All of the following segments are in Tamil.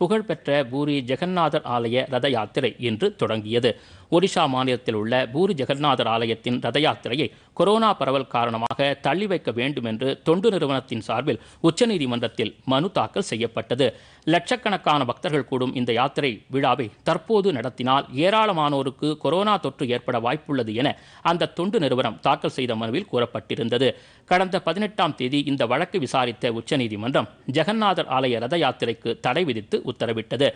புகழ்பெற்ற பூரி ஜெகநாதர் ஆலய ரத யாத்திரை இன்று தொடங்கியது ஒடிஷா மாநிலத்தில் உள்ள பூரி ஜெகநாதர் ஆலயத்தின் ரத யாத்திரையை கொரோனா பரவல் காரணமாக தள்ளி வைக்க வேண்டும் என்று தொண்டு நிறுவனத்தின் சார்பில் உச்சநீதிமன்றத்தில் மனு தாக்கல் செய்யப்பட்டது லட்சக்கணக்கான பக்தர்கள் கூடும் இந்த யாத்திரை விழாவை தற்போது நடத்தினால் ஏராளமானோருக்கு கொரோனா தொற்று ஏற்பட வாய்ப்புள்ளது என அந்த தொண்டு நிறுவனம் தாக்கல் செய்த மனுவில் கூறப்பட்டிருந்தது கடந்த பதினெட்டாம் தேதி இந்த வழக்கு விசாரித்த உச்சநீதிமன்றம் ஜெகநாதர் ஆலய ரத யாத்திரைக்கு தடை விதித்து உத்தரவிட்டது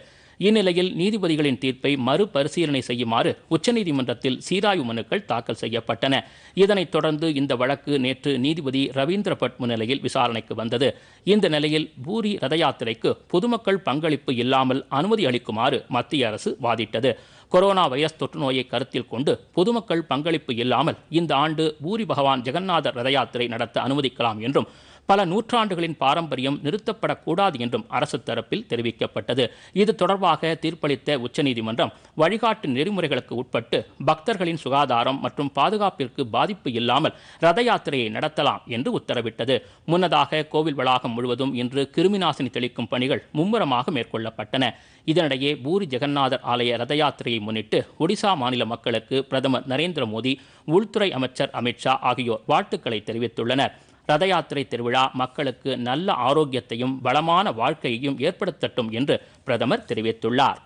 இந்நிலையில் நீதிபதிகளின் தீர்ப்பை மறுபரிசீலனை செய்யுமாறு உச்சநீதிமன்றத்தில் சீராய்வு மனுக்கள் தாக்கல் செய்யப்பட்டன இதனைத் தொடர்ந்து இந்த வழக்கு நேற்று நீதிபதி ரவீந்திர பட் முன்னிலையில் விசாரணைக்கு வந்தது இந்த நிலையில் பூரி ரத யாத்திரைக்கு பொதுமக்கள் பங்களிப்பு இல்லாமல் அனுமதி அளிக்குமாறு மத்திய அரசு வாதிட்டது கொரோனா வைரஸ் தொற்று நோயை கருத்தில் கொண்டு பொதுமக்கள் பங்களிப்பு இல்லாமல் இந்த ஆண்டு பூரி பகவான் ஜெகநாதர் ரத யாத்திரை நடத்த அனுமதிக்கலாம் என்றும் பல நூற்றாண்டுகளின் பாரம்பரியம் நிறுத்தப்படக்கூடாது என்றும் அரசு தரப்பில் தெரிவிக்கப்பட்டது இது தொடர்பாக தீர்ப்பளித்த உச்சநீதிமன்றம் வழிகாட்டு நெறிமுறைகளுக்கு உட்பட்டு பக்தர்களின் சுகாதாரம் மற்றும் பாதுகாப்பிற்கு பாதிப்பு இல்லாமல் ரத யாத்திரையை நடத்தலாம் என்று உத்தரவிட்டது முன்னதாக கோவில் வளாகம் முழுவதும் இன்று கிருமிநாசினி தெளிக்கும் பணிகள் மும்முரமாக மேற்கொள்ளப்பட்டன இதனிடையே பூரி ஜெகநாதர் ஆலய ரத யாத்திரையை முன்னிட்டு ஒடிசா மாநில மக்களுக்கு பிரதமர் நரேந்திர மோடி உள்துறை அமைச்சர் அமித்ஷா ஆகியோர் வாழ்த்துக்களை தெரிவித்துள்ளனர் ரத யாத்திரை திருவிழா மக்களுக்கு நல்ல ஆரோக்கியத்தையும் வளமான வாழ்க்கையையும் ஏற்படுத்தட்டும் என்று பிரதமர் தெரிவித்துள்ளார்